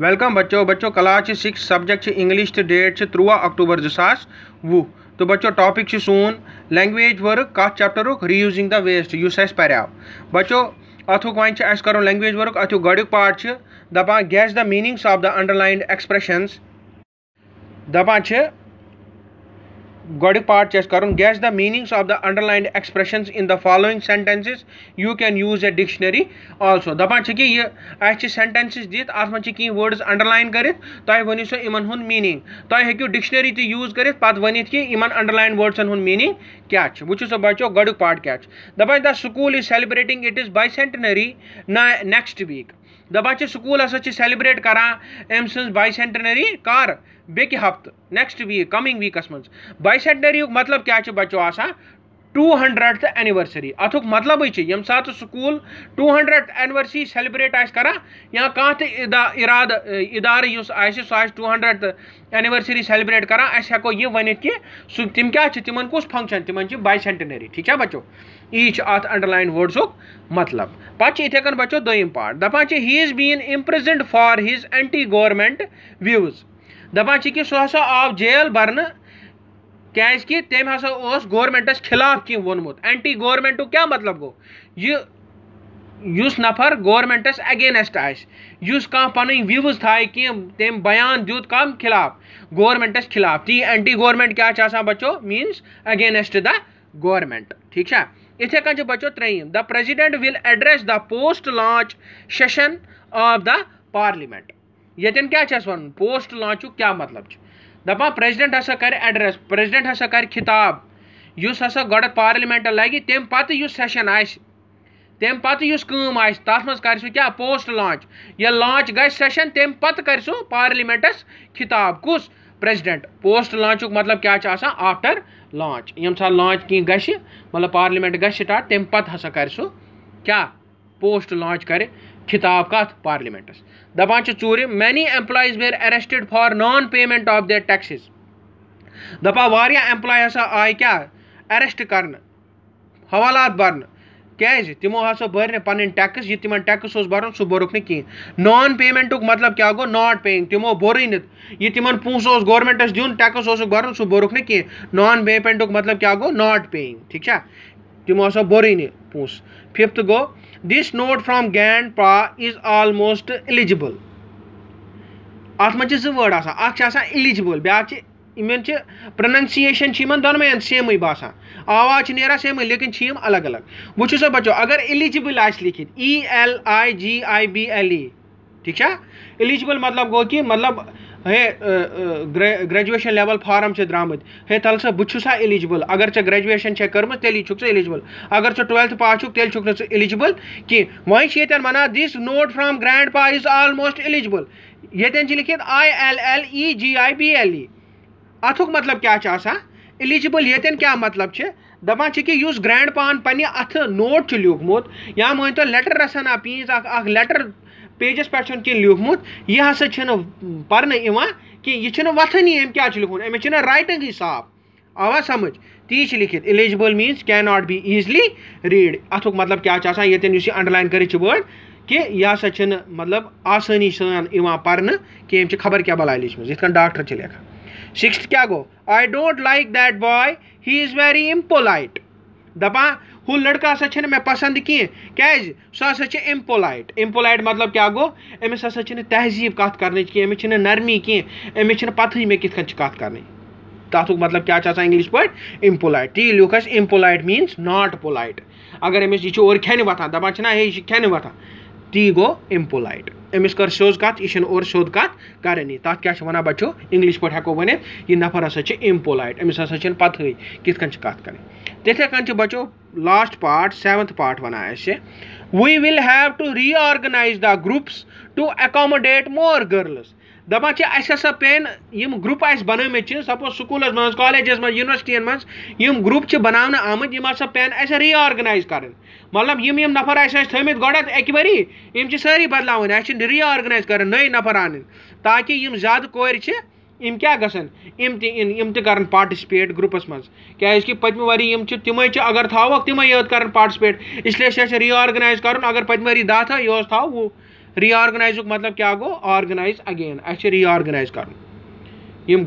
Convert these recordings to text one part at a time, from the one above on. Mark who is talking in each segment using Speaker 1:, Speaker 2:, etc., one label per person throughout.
Speaker 1: Welcome बच्चों बच्चों class six subject छ इंग्लिश तो डेट से त्रुवा अक्टूबर जो वो तो बच्चों टॉपिक सोन लैंग्वेज वर्क कत चैप्टर रीयूजिंग द वेस्ट अस पर्या बच्चो अथुक वन करो लैंग्वेज वर्क अथ गुक पार्ट दपान guess the meanings of the underlined expressions दपान गुड पार्ट कर guess the meanings of the underline expression in the following sentences you can use a dictionary also दपा कि यह सेंटेंसेस दी अत वर्ड्स अंडरलाइन कर सो इन हूँ मीनिंग तुम हूँ डिक्शनरी तो यूज कर पनिथ कि अंडरलाइन वर्ड्सन हूँ मीनिंग क्या वो सो बचो गुड पार्ट क्या दपा the is celebrating it is bicentenary next week दपाच सकूल हस सेलिब्रेट कर अम सज बाइसेंटनरी कर बेक हफ्त नेक्स्ट वीक कमिंग वीकस मज बाइसेंटनरी मतलब क्या बचो टू हंड्रेड एनिवर्सरी अत मतलब यम सात school two hundred anniversary celebrate आ या कह इराद इदार उस टू हंड्रेड एनिवर्सरी सेलिब्रेट कर अस यह वन कि तम क्या तिम कस फंक्शन तिम बाई ठीक है बचो यह अंडरलाइन वर्डस मतलब पे इथे कन बचो दम पार्ट दपान he is been imprisoned for his anti government views दपान कि सह आव जेल भरना क्या कि तम हा गमेंट खिलाफ कह वोमुत एंटी गोरमेंट क्या मतलब गो नफर गोरमेंटस अगेनस्ट आस क्यूज थाय कम बयान दूत कम खिलाफ गोरमेंटस खिलाफ ती एंटी गोरमेंट क्या बचो मीनस अगेनस्ट द गमेंट ठीक है इथे कन बचो त्रम the president will address the post lunch session of the parliament यन क्या वन पोस्ट लॉन्च क्या मतलब चु? दपा प्रेजिडेंट हा कर एड्रेस प्रेजिडेंट हा कर खिताब इस हसा गोड़ पार्लिमेंट लगे तम पत सेशन आम पत कम आत कर क्या पोस्ट लॉन्च ये लॉन्च गई सेशन तम पत कर सू पार्लिमेंटस खिताब कुस प्रेजिडेंट पोस्ट लॉन्च मतलब क्या आफ्टर लॉन्च यम सा लॉन्च कह ग मतलब पार्लिमेंट गटार्ट तम पत हसा कर सू क्या पोस्ट लॉन्च कर खिताब का पार्लियामेंटस दपान चोर many employees were arrested for non payment of their taxes दपा वारिया एम्प्लॉय हसा आए क्या अरेस्ट कर हवालात भर क्या तमो हा भर पे टैक्स ये तिम टैक्स भर सह बोरुक नं नॉन पेमेंट मतलब क्या गो नॉट पेइंग तमो बोर यह तिम पूसो गवर्मेंटस दिन टैक्स उस भर सह बोरुक नं नॉन पेमेंट मतलब क्या गो नॉट पेइंग ठीक है तिम आरने पोस फिफ्थ गो this note from grandpa is almost eligible अत मे वर्ड आसान एलिजिबल ब्या इन प्रनौंसिएशन इन दोनवें सेम बसान आवाज ना सेम लेकिन अलग अलग वो सा बचो अगर एलिजिबल आखित E L I G I B L E ठीक एलिजिबल मतलब गो कि मतलब हे ग्रे ग्रेजुएशन लेवल फारम से द्रामित हे तल सा बुसा एलिजिबल अगर चे ग्रेजुएशन चे कर्म तेल चुक्स एलिजिबल अगर चे ट्वेल्थ पास चुक तेल चुक्स एलिजिबल कि वहीं से यन वना this note from grandpa is almost eligible ये लिखित I L L E G I B L E अथ मतलब क्या चा एलिजिबल ये क्या मतलब चे दपा कि ग्रैंड पान पे अथ नोट लूखमुत या मानते लेटर रसाना पीज अ लेटर पेजस पे लिखमुत यह हसा पर यह वथानी अम क्या लिखुन अमिस राइटिंग साफ आवा समझ ती लिखित illegible mean can not be easily read अथ मतलब क्या ये यह अंडरलाइन कर वर्ड कि यह हसा मतलब आसानी सान पर्न कह खबर क्या बलाय लिखम इथ डॉक्टर लेखान सिक्स क्या गो I don't like that boy he is very impolite दपा हू लड़का हा मे पसंद कह क्या सह हसा इम्पोलाइट इम्पोलाइट मतलब क्या गो अमस हा हसा तहजीब कत कर नरमी कह अमिस पत मे कि कत कर तथु मतलब क्या इंग्लिश पे इम्पोलाइट ती लूख इम्पोलाइट मीनस नॉट पोलाइट अगर अमस यह और खेन वथान दपान हे यह खेन वा ती गो इम्पोलाइट अमिस कर सोज कत यह और सोद कत करानी तथ क्या वन बचो इंग्लिश पे हेको वन यह नफर हाँ इम्पोलाइट अमिस हाँ चुन पत कि कत कर तथे कन बचो last part seventh part one we will have to reorganise the groups to accommodate more girls दपान अस हसा पे ग्रुप आस बन सपोज सकूल मज कॉलेज मज यूनिवर्सिटी मज ग्रुप बना आमद यम हसा पे अस रीआर्गनाइज कर मतलब यम यम नफर अस थमित गोडत अकि वरी यम सारी बदलावन अस रीआर्गनाइज कर नई नफर आन ताकि ज्यादा कोर इम क्या गसन यम तम कर पार्टिसिपेट ग्रुपस मज क्या पत्म वरी तम अगर थोक तमें कर पार्टिसिपेट इसलिए रीआर्गनाइज कर अगर पत्म वरी दह था यह थो वो रीआर्गनाइजुक मतलब क्या गो आर्गनाइज अगेन अच्छे रीआर्गनाइज कर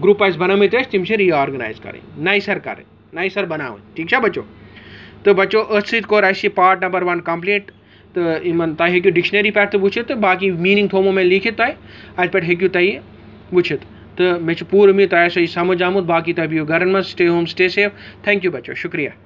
Speaker 1: ग्रुप अस बन तम से रीआर्गनाइज कर नैसर कर नैसर बना ठीक है बचो तो बचो अथ सोर अस पार्ट नंबर वन कम्प्लीट तो इन तुम हूँ डिक्शनरी पे तो वुचित तो, तो बाकी मीनिंग थोमो मैं लिखित तुम अत हूँ तुम वुचित तो मे पूरी उम्मीद तुम आसो यह समझ आमुत बाकी तुम बो घर मे stay home stay safe thank you बचो शुक्रिया